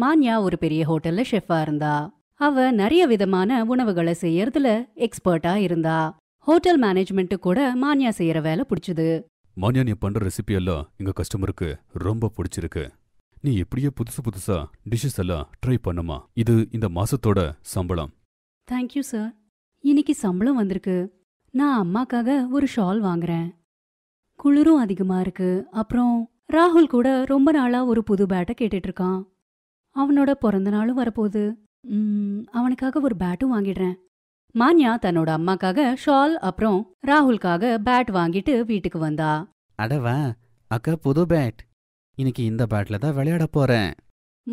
மான்யா ஒரு பெரிய ஹோட்டல்ல ஷெஃபா இருந்தா அவ நிறைய விதமான உணவுகளை செய்யறதுல எக்ஸ்பர்ட்டா இருந்தா ஹோட்டல் மேனேஜ்மெண்ட் கூட மான்யா செய்யற வேலை பிடிச்சது மான்யா நீ பண்ற ரெசிபி எல்லாம் எங்க கஸ்டமருக்கு ரொம்ப பிடிச்சிருக்கு நீ எப்படியே புதுசு புதுசா டிஷஸ் எல்லாம் ட்ரை பண்ணுமா இது இந்த மாசத்தோட சம்பளம் தேங்க்யூ சார் இன்னைக்கு சம்பளம் வந்திருக்கு நான் அம்மாக்காக ஒரு ஷால் வாங்குறேன் குளிரும் அதிகமா இருக்கு அப்புறம் ராகுல் கூட ரொம்ப நாளா ஒரு புது பேட்டை கேட்டுட்டு இருக்கான் அவனோட பிறந்த நாளும் வரப்போகுது அவனுக்காக ஒரு பேட்டும் வாங்கிடுறேன் மான்யா தன்னோட அம்மாக்காக ஷால் அப்புறம் ராகுல்காக பேட் வாங்கிட்டு வீட்டுக்கு வந்தா அடவா அக்கா புது பேட் இன்னைக்கு இந்த பேட்ல தான் விளையாட போறேன்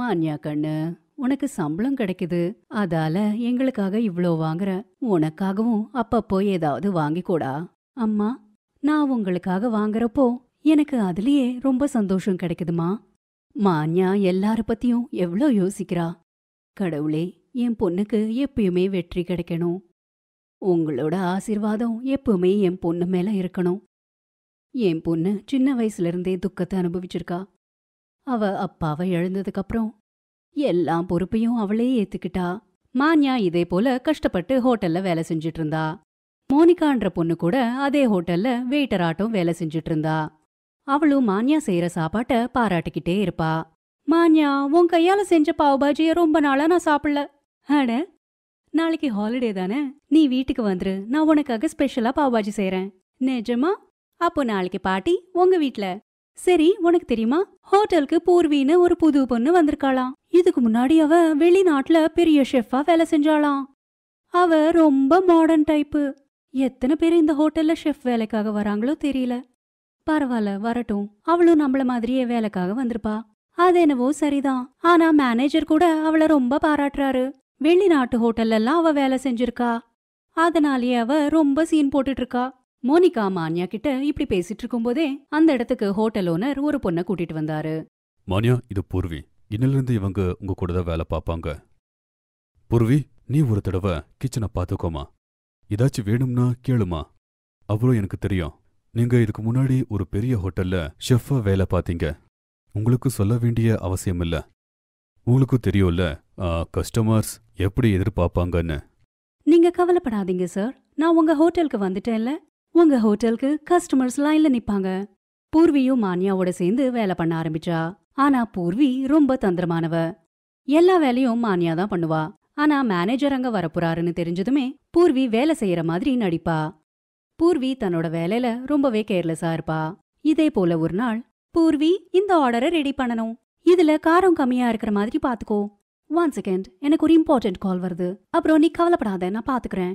மான்யா கண்ணு உனக்கு சம்பளம் கிடைக்குது அதால எங்களுக்காக இவ்ளோ வாங்குற உனக்காகவும் அப்பப்போ ஏதாவது வாங்கிக்கூடா அம்மா நான் உங்களுக்காக வாங்குறப்போ எனக்கு அதுலயே ரொம்ப சந்தோஷம் கிடைக்குதுமா மான்யா எல்லாரு பத்தியும் எவ்வளோ யோசிக்கிறா கடவுளே என் பொண்ணுக்கு எப்பயுமே வெற்றி கிடைக்கணும் உங்களோட ஆசிர்வாதம் எப்பவுமே என் பொண்ணு மேல இருக்கணும் என் பொண்ணு சின்ன வயசுலேருந்தே துக்கத்தை அனுபவிச்சிருக்கா அவ அப்பாவை எழுந்ததுக்கப்புறம் எல்லா பொறுப்பையும் அவளே ஏத்துக்கிட்டா மான்யா இதே போல கஷ்டப்பட்டு ஹோட்டல்ல வேலை செஞ்சிட்டு இருந்தா மோனிகான்ற பொண்ணு கூட அதே ஹோட்டல்ல வெயிட்டராட்டம் வேலை செஞ்சிட்டு இருந்தா அவளும் மான்யா செய்யற சாப்பாட்ட பாராட்டிக்கிட்டே இருப்பா மான்யா உன் கையால செஞ்ச பாவ் பாஜிய ரொம்ப நாளா நான் சாப்பிடல அட நாளைக்கு ஹாலிடே தானே நீ வீட்டுக்கு வந்துரு நான் உனக்காக ஸ்பெஷலா பாவ் பாஜி செய்யறேன் நிஜமா அப்போ நாளைக்கு பாட்டி உங்க வீட்ல சரி உனக்கு தெரியுமா ஹோட்டலுக்கு பூர்வின்னு ஒரு புது பொண்ணு வந்திருக்காளாம் இதுக்கு முன்னாடி அவ வெளிநாட்டுல பெரிய ஷெஃபா வேலை செஞ்சாளாம் அவ ரொம்ப மாடர்ன் டைப்பு எத்தனை பேர் இந்த ஹோட்டல்ல ஷெஃப் வேலைக்காக வராங்களோ தெரியல பரவாயில்ல வரட்டும் அவளும் நம்மள மாதிரியே வேலைக்காக வந்திருப்பா அது என்னவோ சரிதான் ஆனா மேனேஜர் கூட அவளை ரொம்ப பாராட்டுறாரு வெளிநாட்டு ஹோட்டல்லாம் அவ வேலை செஞ்சிருக்கா அதனாலேயே அவ ரொம்ப சீன் போட்டுட்டு இருக்கா மோனிகா மானியா கிட்ட இப்படி பேசிட்டு இருக்கும்போதே அந்த இடத்துக்கு ஹோட்டல் ஓனர் ஒரு பொண்ணை கூட்டிட்டு வந்தாரு மானியா இது பூர்வி இன்னிலிருந்து இவங்க உங்க கூட தான் வேலை பார்ப்பாங்க பூர்வி நீ ஒரு தடவை கிச்சனை பார்த்துக்கோமா ஏதாச்சும் வேணும்னா கேளுமா அவ்வளோ எனக்கு தெரியும் நீங்க இதுக்கு முன்னாடி ஒரு பெரிய ஹோட்டல்ல ஷெஃபா வேலை பார்த்தீங்க உங்களுக்கு சொல்ல வேண்டிய அவசியம் இல்ல உங்களுக்கு தெரியும்ல கஸ்டமர்ஸ் எப்படி எதிர்பார்ப்பாங்கன்னு நீங்க கவலைப்படாதீங்க சார் நான் உங்க ஹோட்டலுக்கு வந்துட்டேன்ல உங்க ஹோட்டலுக்கு கஸ்டமர்ஸ் லைன்ல நிப்பாங்க பூர்வியும் மானியாவோட சேர்ந்து வேலை பண்ண ஆரம்பிச்சா ஆனா பூர்வி ரொம்ப தந்திரமானவ எல்லா வேலையும் மானியா தான் பண்ணுவா ஆனா மேனேஜர் அங்க வரப்புறாருன்னு தெரிஞ்சதுமே பூர்வி வேலை செய்யற மாதிரி நடிப்பா பூர்வி தன்னோட வேலையில ரொம்பவே கேர்லெஸ்ஸா இருப்பா இதே போல ஒரு நாள் பூர்வி இந்த ஆர்டரை ரெடி பண்ணணும் இதுல காரம் கம்மியா இருக்கிற மாதிரி பாத்துக்கோ ஒன் செகண்ட் எனக்கு ஒரு இம்பார்ட்டன்ட் கால் வருது அப்புறம் நீ கவலைப்படாத நான் பாத்துக்கிறேன்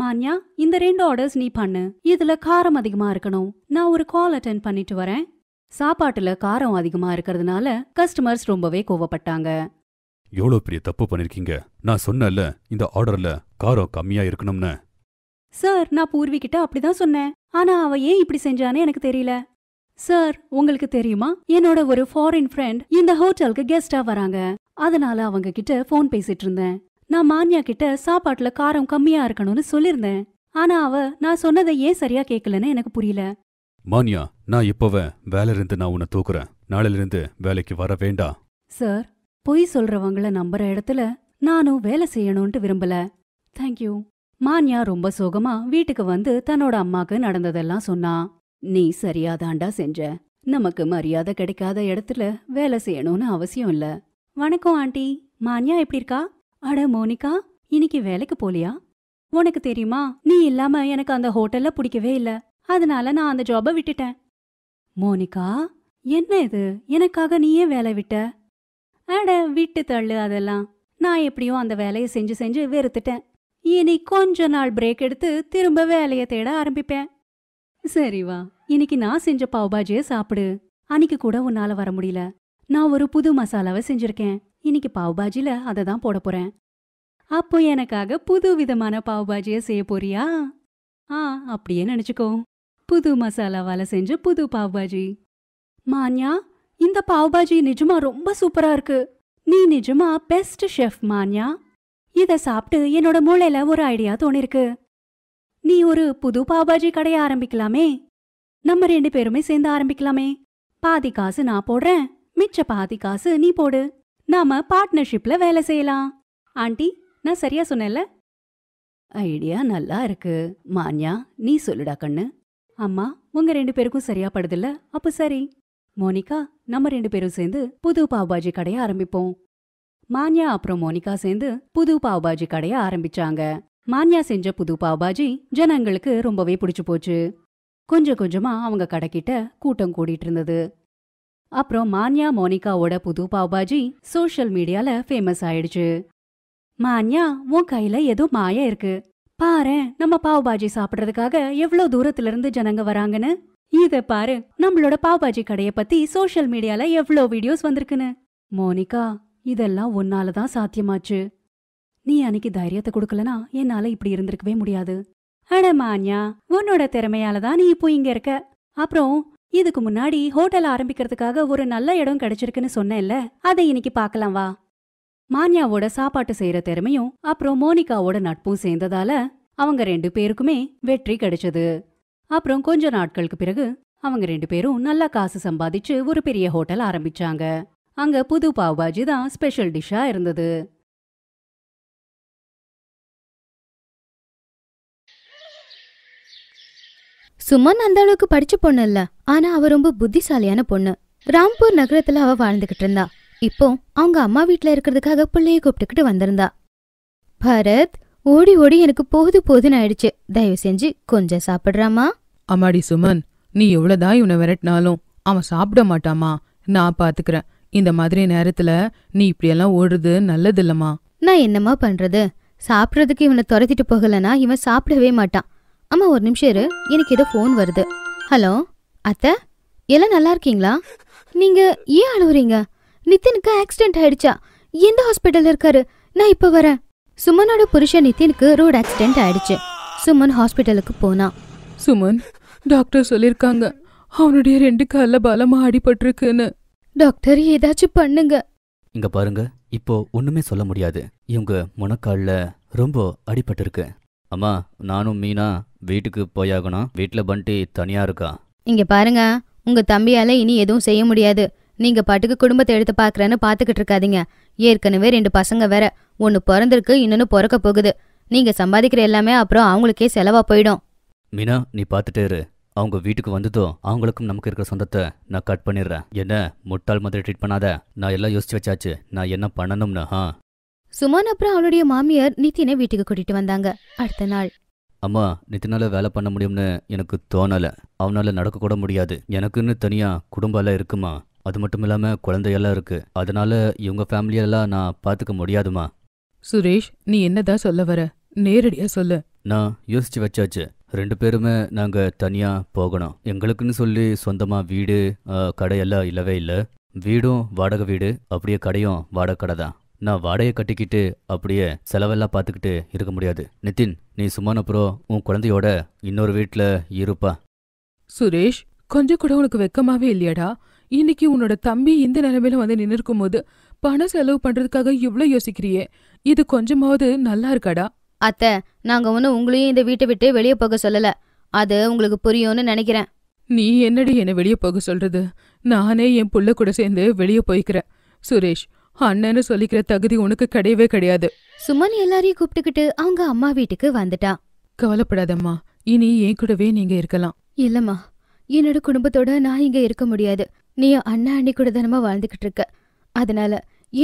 மான்யா இந்த ரெண்டு ஆர்டர்ஸ் நீ பண்ணு இதுல காரம் அதிகமா இருக்கணும் நான் ஒரு கால் அட்டன் பண்ணிட்டு வரேன் சாப்பாட்டுல காரம் அதிகமா இருக்கிறதுனால கஸ்டமர்ஸ் ரொம்பவே கோவப்பட்டாங்க எவ்வளவு பெரிய தப்பு பண்ணிருக்கீங்க நான் சொன்னல இந்த ஆர்டர்ல காரம் கம்மியா இருக்கணும்னு சார் நான் பூர்விகிட்ட அப்படிதான் சொன்னேன் ஆனா அவ ஏன் இப்படி செஞ்சானே எனக்கு தெரியல சார் உங்களுக்கு தெரியுமா என்னோட ஒரு ஃபாரின் ஃப்ரெண்ட் இந்த ஹோட்டலுக்கு கெஸ்டா வராங்க அதனால அவங்க கிட்ட ஃபோன் பேசிட்டு இருந்தேன் நான் மான்யா கிட்ட சாப்பாட்டுல காரம் கம்மியா இருக்கணும்னு சொல்லியிருந்தேன் ஆனா அவ நான் சொன்னதை ஏன் சரியா கேக்கலன்னு எனக்கு புரியல மான்யா நான் வேலை இருந்து நான் உன்னை தூக்குறேன் நாளில இருந்து வேலைக்கு வர வேண்டாம் சார் பொய் சொல்றவங்கள நம்புற இடத்துல நானும் வேலை செய்யணும்ட்டு விரும்பல தேங்க்யூ மான்யா ரொம்ப சோகமா வீட்டுக்கு வந்து தன்னோட அம்மாக்கு நடந்ததெல்லாம் சொன்னா நீ சரியாதாண்டா செஞ்ச நமக்கு மரியாதை கிடைக்காத இடத்துல வேலை செய்யணும்னு அவசியம் இல்ல வணக்கம் ஆண்டி மான்யா எப்படி இருக்கா அட மோனிகா இன்னைக்கு வேலைக்கு போலியா உனக்கு தெரியுமா நீ இல்லாம எனக்கு அந்த ஹோட்டல்ல பிடிக்கவே இல்ல அதனால நான் அந்த ஜாப விட்டுட்டேன் மோனிகா என்ன இது எனக்காக நீயே வேலை விட்ட அட விட்டு தள்ளு அதெல்லாம் நான் எப்படியும் அந்த வேலையை செஞ்சு செஞ்சு வெறுத்துட்டேன் இனி கொஞ்ச நாள் பிரேக் எடுத்து திரும்ப வேலையை தேட ஆரம்பிப்பேன் சரி வா இன்னைக்கு நான் செஞ்ச பாவ்பாஜியை சாப்பிடு அன்னைக்கு கூட உன்னால வர முடியல நான் ஒரு புது மசாலாவை செஞ்சிருக்கேன் இன்னைக்கு பாவ்பாஜியில அதை தான் போட போறேன் அப்போ எனக்காக புது விதமான பாவ்பாஜியை செய்ய போறியா ஆ அப்படியே நினைச்சுக்கோ புது மசாலாவால செஞ்ச புது பாவ்பாஜி மான்யா இந்த பாவ்பாஜி நிஜமா ரொம்ப சூப்பரா இருக்கு நீ நிஜமா பெஸ்ட் ஷெஃப் மான்யா இதை சாப்பிட்டு என்னோட மூளையில ஒரு ஐடியா தோணிருக்கு நீ ஒரு புது பாபாஜி கடையை ஆரம்பிக்கலாமே நம்ம ரெண்டு பேருமே சேர்ந்து ஆரம்பிக்கலாமே பாதி காசு நான் போடுறேன் மிச்ச பாதி காசு நீ போடு நாம பார்ட்னர்ஷிப்ல வேலை செய்யலாம் ஆண்டி நான் சரியா சொன்னேன்ல ஐடியா நல்லா இருக்கு மான்யா நீ சொல்லுடா கண்ணு அம்மா உங்க ரெண்டு பேருக்கும் சரியா படுதில்ல அப்ப சரி மோனிகா நம்ம ரெண்டு பேரும் சேர்ந்து புது பாபாஜி கடையை ஆரம்பிப்போம் மான்யா அப்புறம் மோனிகா சேர்ந்து புது பாவ்பாஜி கடைய ஆரம்பிச்சாங்க மான்யா செஞ்ச புது பாவ்பாஜி ஜனங்களுக்கு ரொம்பவே பிடிச்சு போச்சு கொஞ்சம் கொஞ்சமா அவங்க கடைக்கிட்ட கூட்டம் கூடிட்டு இருந்தது அப்புறம் மான்யா மோனிகாவோட புது பாவ்பாஜி சோஷியல் மீடியால ஃபேமஸ் ஆயிடுச்சு மான்யா உன் கையில ஏதோ மாய இருக்கு பாரு நம்ம பாவ்பாஜி சாப்பிடறதுக்காக எவ்வளவு தூரத்துல இருந்து ஜனங்க வராங்கன்னு இத பாரு நம்மளோட பாவ்பாஜி கடைய பத்தி சோஷியல் மீடியால எவ்வளவு வீடியோஸ் வந்திருக்குன்னு மோனிகா இதெல்லாம் உன்னால தான் சாத்தியமாச்சு நீ அன்னைக்கு தைரியத்தை கொடுக்கலனா என்னால இப்படி இருந்திருக்கவே முடியாது அட மான்யா உன்னோட திறமையால தான் நீ இப்போ இங்க இருக்க அப்புறம் இதுக்கு முன்னாடி ஹோட்டல் ஆரம்பிக்கிறதுக்காக ஒரு நல்ல இடம் கிடைச்சிருக்குன்னு சொன்னேன்ல அதை இன்னைக்கு பார்க்கலாம் வா மான்யாவோட சாப்பாட்டு செய்யற திறமையும் அப்புறம் மோனிகாவோட நட்பும் சேர்ந்ததால அவங்க ரெண்டு பேருக்குமே வெற்றி கிடைச்சது அப்புறம் கொஞ்ச நாட்களுக்கு பிறகு அவங்க ரெண்டு பேரும் நல்லா காசு சம்பாதிச்சு ஒரு பெரிய ஹோட்டல் ஆரம்பிச்சாங்க அங்க புது பாவ் பாஜி தான் ஸ்பெஷல் டிஷ்ஷா இருந்தது சுமன் அந்த அளவுக்கு படிச்ச பொண்ணு இல்ல ஆனா அவ ரொம்ப புத்திசாலியான பொண்ணு ராம்பூர் நகரத்துல அவ வாழ்ந்துகிட்டு இருந்தா இப்போ அவங்க அம்மா வீட்ல இருக்கிறதுக்காக பிள்ளைய கூப்பிட்டுக்கிட்டு வந்திருந்தா பரத் ஓடி ஓடி எனக்கு போது போதுன்னு ஆயிடுச்சு தயவு செஞ்சு கொஞ்சம் சாப்பிடுறாமா அம்மாடி சுமன் நீ எவ்வளவுதான் இவனை விரட்டினாலும் அவன் சாப்பிட மாட்டாமா நான் பாத்துக்கிறேன் இந்த மாதிரி நேரத்துல நீ இப்படியெல்லாம் ஓடுறது நல்லதில்லம்மா நான் என்னம்மா பண்றது சாப்பிட்றதுக்கு இவனை துரத்திட்டு போகலனா இவன் சாப்பிடவே மாட்டான் அம்மா ஒரு நிமிஷம் இரு எனக்கு ஏதோ ஃபோன் வருது ஹலோ அத்தை எல்லாம் நல்லா இருக்கீங்களா நீங்க ஏன் அழுவுறீங்க நித்தினுக்கு ஆக்சிடென்ட் ஆயிடுச்சா எந்த ஹாஸ்பிட்டல் இருக்காரு நான் இப்ப வரேன் சுமனோட புருஷன் நித்தினுக்கு ரோடு ஆக்சிடென்ட் ஆயிடுச்சு சுமன் ஹாஸ்பிட்டலுக்கு போனான் சுமன் டாக்டர் சொல்லியிருக்காங்க அவனுடைய ரெண்டு கால பலமாக அடிபட்டிருக்குன்னு டாக்டர் ஏதாச்சும் பண்ணுங்க இங்க பாருங்க இப்போ ஒண்ணுமே சொல்ல முடியாது இவங்க முனக்கால்ல ரொம்ப அடிபட்டிருக்கு அம்மா நானும் மீனா வீட்டுக்கு போயாகணும் வீட்ல பண்டி தனியா இருக்கா இங்க பாருங்க உங்க தம்பியால இனி எதுவும் செய்ய முடியாது நீங்க பாட்டுக்கு குடும்பத்தை எடுத்து பாக்குறேன்னு பாத்துக்கிட்டு இருக்காதீங்க ஏற்கனவே ரெண்டு பசங்க வேற ஒன்னு பிறந்திருக்கு இன்னொன்னு பிறக்க போகுது நீங்க சம்பாதிக்கிற எல்லாமே அப்புறம் அவங்களுக்கே செலவா போயிடும் மீனா நீ பாத்துட்டே இரு அவங்க வீட்டுக்கு வந்ததும் அவங்களுக்கும் நமக்கு இருக்கிற சொந்தத்தை நான் கட் பண்ணிடுறேன் என்ன முட்டாள் மாதிரி ட்ரீட் பண்ணாத நான் எல்லாம் யோசிச்சு வச்சாச்சு நான் என்ன பண்ணணும்னு ஆ சுமன் அப்புறம் அவளுடைய மாமியார் நித்தினை வீட்டுக்கு கூட்டிட்டு வந்தாங்க அடுத்த நாள் அம்மா நித்தினால வேலை பண்ண முடியும்னு எனக்கு அவனால நடக்க நடக்கக்கூட முடியாது எனக்குன்னு தனியா குடும்பம் எல்லாம் இருக்குமா அது மட்டும் இல்லாம குழந்தையெல்லாம் இருக்கு அதனால இவங்க ஃபேமிலியெல்லாம் நான் பார்த்துக்க முடியாதுமா சுரேஷ் நீ என்னதான் சொல்ல வர நேரடியா சொல்லு நான் யோசிச்சு வச்சாச்சு ரெண்டு பேருமே நாங்கள் தனியாக போகணும் எங்களுக்குன்னு சொல்லி சொந்தமாக வீடு கடையெல்லாம் இல்லவே இல்லை வீடும் வாடகை வீடு அப்படியே கடையும் வாடகை கடை தான் நான் வாடகை கட்டிக்கிட்டு அப்படியே செலவெல்லாம் பார்த்துக்கிட்டு இருக்க முடியாது நிதின் நீ சும்மானப்புறம் உன் குழந்தையோட இன்னொரு வீட்டில் இருப்பா சுரேஷ் கொஞ்சம் கூட உனக்கு வெக்கமாவே இல்லையாடா இன்னைக்கு உன்னோட தம்பி இந்த நிலைமையில வந்து நின்று போது பணம் செலவு பண்றதுக்காக இவ்வளோ யோசிக்கிறியே இது கொஞ்சமாவது நல்லா இருக்காடா அத்தை நாங்க ஒன்றும் உங்களையும் இந்த வீட்டை விட்டு வெளியே போக சொல்லல அது உங்களுக்கு புரியும்னு நினைக்கிறேன் நீ என்னடி என்ன வெளியே போக சொல்றது நானே என் புள்ள கூட சேர்ந்து வெளியே போய்க்கிறேன் சுரேஷ் அண்ணன்னு சொல்லிக்கிற தகுதி உனக்கு கிடையவே கிடையாது சுமன் எல்லாரையும் கூப்பிட்டுக்கிட்டு அவங்க அம்மா வீட்டுக்கு வந்துட்டா கவலைப்படாதம்மா இனி என் கூடவே நீங்க இருக்கலாம் இல்லம்மா என்னோட குடும்பத்தோட நான் இங்க இருக்க முடியாது நீ அண்ணா அண்ணி கூட தானமா வாழ்ந்துகிட்டு இருக்க அதனால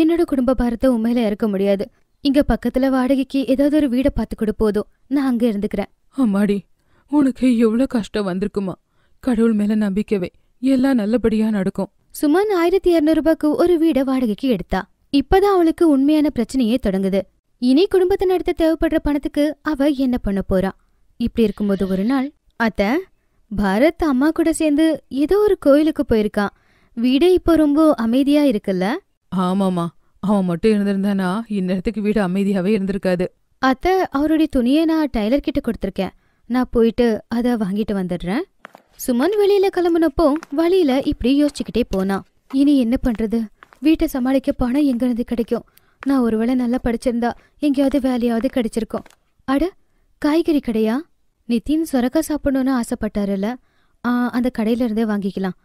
என்னோட குடும்ப பாரத்தை உண்மையில இருக்க முடியாது இங்க பக்கத்துல வாடகைக்கு ஏதாவது ஒரு வீடை பார்த்து கொடு போதும் நான் அங்க இருந்துக்கிறேன் அம்மாடி உனக்கு எவ்வளவு கஷ்டம் வந்திருக்குமா கடவுள் மேல நம்பிக்கவே எல்லாம் நல்லபடியா நடக்கும் சுமான் ஆயிரத்தி ரூபாய்க்கு ஒரு வீடை வாடகைக்கு எடுத்தா இப்பதான் அவளுக்கு உண்மையான பிரச்சனையே தொடங்குது இனி குடும்பத்தை நடத்த தேவைப்படுற பணத்துக்கு அவ என்ன பண்ண போறா இப்படி இருக்கும்போது ஒரு நாள் அத்த பரத் அம்மா கூட சேர்ந்து ஏதோ ஒரு கோயிலுக்கு போயிருக்கான் வீடே இப்போ ரொம்ப அமைதியா இருக்குல்ல ஆமாமா அவன் மட்டும் இருந்திருந்தானா இந்நேரத்துக்கு வீடு அமைதியாவே இருந்திருக்காது அத்தை அவருடைய துணியை நான் டைலர் கிட்ட கொடுத்துருக்கேன் நான் போயிட்டு அதை வாங்கிட்டு வந்துடுறேன் சுமன் வெளியில கிளம்புனப்போ வழியில இப்படி யோசிச்சுக்கிட்டே போனான் இனி என்ன பண்றது வீட்டை சமாளிக்க பணம் எங்கிருந்து கிடைக்கும் நான் ஒருவேளை நல்லா படிச்சிருந்தா எங்கேயாவது வேலையாவது கிடைச்சிருக்கோம் அட காய்கறி கடையா நித்தின் சொரக்கா சாப்பிடணும்னு ஆசைப்பட்டாருல்ல அந்த கடையில இருந்தே வாங்கிக்கலாம்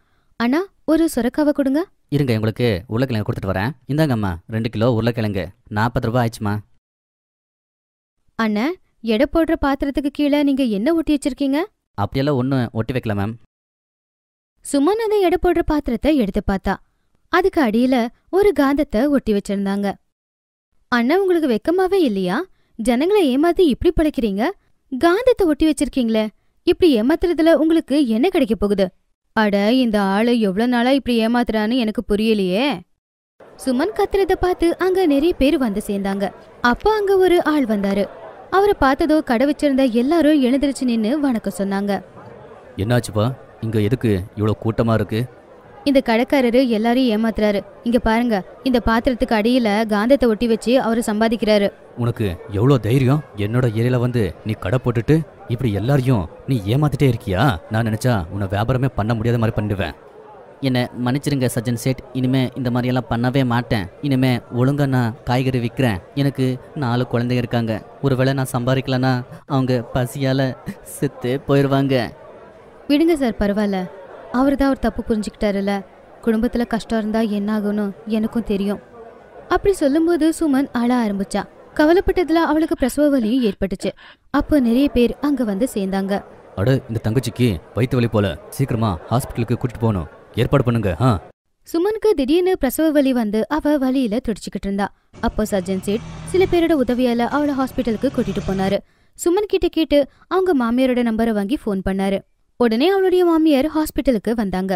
அண்ணா ஒரு சொரக்காவை கொடுங்க இருங்க உங்களுக்கு உருளைக்கிழங்கு கொடுத்துட்டு வரேன் இந்தாங்கம்மா ரெண்டு கிலோ உருளைக்கிழங்கு நாற்பது ரூபா ஆயிடுச்சுமா அண்ணா எடை போடுற பாத்திரத்துக்கு கீழே நீங்க என்ன ஒட்டி வச்சிருக்கீங்க அப்படியெல்லாம் ஒண்ணு ஒட்டி வைக்கல மேம் சுமன் அந்த எடை போடுற பாத்திரத்தை எடுத்து பார்த்தா அதுக்கு அடியில ஒரு காந்தத்தை ஒட்டி வச்சிருந்தாங்க அண்ணா உங்களுக்கு வெக்கமாவே இல்லையா ஜனங்களை ஏமாத்தி இப்படி பழைக்கிறீங்க காந்தத்தை ஒட்டி வச்சிருக்கீங்களே இப்படி ஏமாத்துறதுல உங்களுக்கு என்ன கிடைக்க போகுது அட இந்த ஆளு எவ்வளோ நாளா இப்படி ஏமாத்துறான்னு எனக்கு புரியலையே சுமன் கத்துறத பார்த்து அங்க நிறைய பேர் வந்து சேர்ந்தாங்க அப்போ அங்க ஒரு ஆள் வந்தாரு அவரை பார்த்ததோ கடை வச்சிருந்த எல்லாரும் எழுந்திருச்சு நின்று வணக்கம் சொன்னாங்க என்னாச்சுப்பா இங்க எதுக்கு இவ்வளோ கூட்டமா இருக்கு இந்த கடைக்காரரு எல்லாரையும் ஏமாத்துறாரு இங்க பாருங்க இந்த பாத்திரத்துக்கு அடியில காந்தத்தை ஒட்டி வச்சு அவரு சம்பாதிக்கிறாரு உனக்கு எவ்வளோ தைரியம் என்னோட ஏரியில வந்து நீ கடை போட்டுட்டு இப்படி எல்லாரையும் நீ ஏமாத்திட்டே இருக்கியா நான் நினைச்சா உன்னை வியாபாரமே பண்ண முடியாத மாதிரி பண்ணிடுவேன் என்னை மன்னிச்சிருங்க சஜன் சேட் இனிமே இந்த மாதிரியெல்லாம் பண்ணவே மாட்டேன் இனிமே ஒழுங்காக நான் காய்கறி விற்கிறேன் எனக்கு நாலு குழந்தைங்க இருக்காங்க ஒருவேளை நான் சம்பாதிக்கலன்னா அவங்க பசியால் செத்து போயிடுவாங்க விடுங்க சார் பரவாயில்ல அவர் தான் அவர் தப்பு புரிஞ்சுக்கிட்டாருல்ல குடும்பத்தில் கஷ்டம் இருந்தால் என்ன எனக்கும் தெரியும் அப்படி சொல்லும்போது சுமன் அழ ஆரம்பிச்சா கவலைப்பட்டதுல அவளுக்கு பிரசவ வலியும் ஏற்பட்டுச்சு அப்போ நிறைய பேர் அங்க வந்து சேர்ந்தாங்க அட இந்த தங்கச்சிக்கு வயிற்று வலி போல சீக்கிரமா ஹாஸ்பிட்டலுக்கு கூட்டிட்டு போகணும் ஏற்பாடு பண்ணுங்க ஆ சுமனுக்கு திடீர்னு பிரசவ வலி வந்து அவ வலியில துடிச்சுக்கிட்டு இருந்தா அப்போ சர்ஜன் சேட் சில பேரோட உதவியால அவளை ஹாஸ்பிட்டலுக்கு கூட்டிட்டு போனாரு சுமன் கிட்ட கேட்டு அவங்க மாமியாரோட நம்பரை வாங்கி ஃபோன் பண்ணாரு உடனே அவனுடைய மாமியார் ஹாஸ்பிட்டலுக்கு வந்தாங்க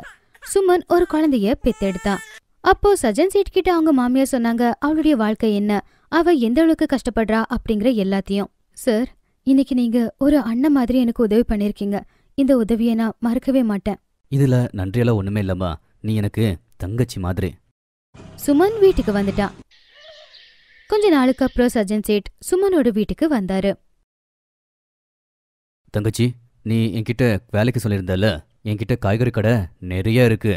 சுமன் ஒரு குழந்தைய பெத்தெடுத்தான் அப்போ சஜன் சீட் கிட்ட அவங்க மாமியார் சொன்னாங்க அவளுடைய வாழ்க்கை என்ன அவ எந்த அளவுக்கு கஷ்டப்படுறா அப்படிங்கிற எல்லாத்தையும் சார் இன்னைக்கு நீங்க ஒரு அண்ணன் மாதிரி எனக்கு உதவி பண்ணிருக்கீங்க இந்த உதவியை நான் மறக்கவே மாட்டேன் இதுல நன்றியெல்லாம் ஒண்ணுமே இல்லம்மா நீ எனக்கு தங்கச்சி மாதிரி சுமன் வீட்டுக்கு வந்துட்டான் கொஞ்ச நாளுக்கு அப்புறம் சஜன் சேட் சுமனோட வீட்டுக்கு வந்தாரு தங்கச்சி நீ என்கிட்ட வேலைக்கு சொல்லியிருந்தல என்கிட்ட காய்கறி கடை நிறைய இருக்கு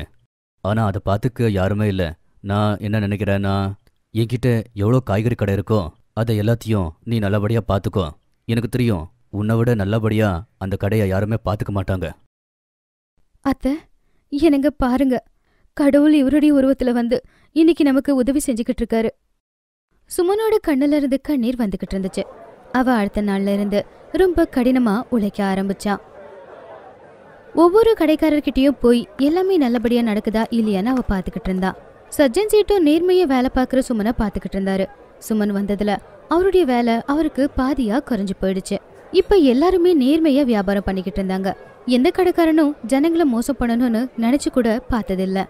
ஆனால் அதை பார்த்துக்க யாருமே இல்லை நான் என்ன நினைக்கிறேன்னா என்கிட்ட எவ்வளோ காய்கறி கடை இருக்கோ அதை எல்லாத்தையும் நீ நல்லபடியாக பார்த்துக்கோ எனக்கு தெரியும் உன்னை விட நல்லபடியாக அந்த கடையை யாருமே பார்த்துக்க மாட்டாங்க அத்தை எனங்க பாருங்க கடவுள் இவருடைய உருவத்தில் வந்து இன்னைக்கு நமக்கு உதவி செஞ்சுக்கிட்டு இருக்காரு சுமனோட கண்ணில் இருந்து கண்ணீர் வந்துகிட்டு இருந்துச்சு அவ அடுத்த நாள்ல இருந்து ரொம்ப கடினமா உழைக்க ஆரம்பிச்சான் ஒவ்வொரு கடைக்காரர்கிட்டயும் போய் எல்லாமே நல்லபடியா நடக்குதா இல்லையான்னு அவ பாத்துக்கிட்டு இருந்தா சஜ்ஜன் சீட்டும் நேர்மையை வேலை பார்க்குற சுமனை பார்த்துக்கிட்டு இருந்தாரு சுமன் வந்ததுல அவருடைய வேலை அவருக்கு பாதியா குறைஞ்சு போயிடுச்சு இப்ப எல்லாருமே நேர்மையா வியாபாரம் பண்ணிக்கிட்டு இருந்தாங்க எந்த கடைக்காரனும் ஜனங்களை மோசம் பண்ணணும்னு நினைச்சு கூட பார்த்ததில்ல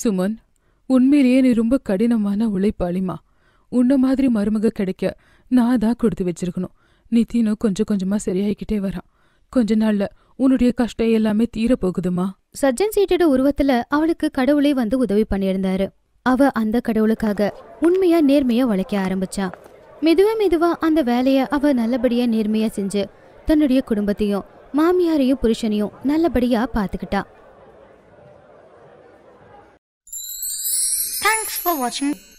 சுமன் உண்மையிலேயே நீ ரொம்ப கடினமான உழைப்பாளிமா உன்ன மாதிரி மருமக கிடைக்க நான் தான் கொடுத்து வச்சிருக்கணும் நித்தினும் கொஞ்சம் கொஞ்சமா சரியாயிக்கிட்டே வரான் கொஞ்ச நாள்ல உன்னுடைய கஷ்டம் எல்லாமே தீரப்போகுதுமா சஜ்ஜன் சீட்டோட உருவத்துல அவளுக்கு கடவுளே வந்து உதவி பண்ணியிருந்தாரு அவ அந்த கடவுளுக்காக உண்மையா நேர்மையா உழைக்க ஆரம்பிச்சா மெதுவா மெதுவா அந்த வேலைய அவ நல்லபடியா நேர்மையா செஞ்சு தன்னுடைய குடும்பத்தையும் மாமியாரையும் புருஷனையும் நல்லபடியா பாத்துக்கிட்டா தேங்க்ஸ் ஃபார் வாட்சிங்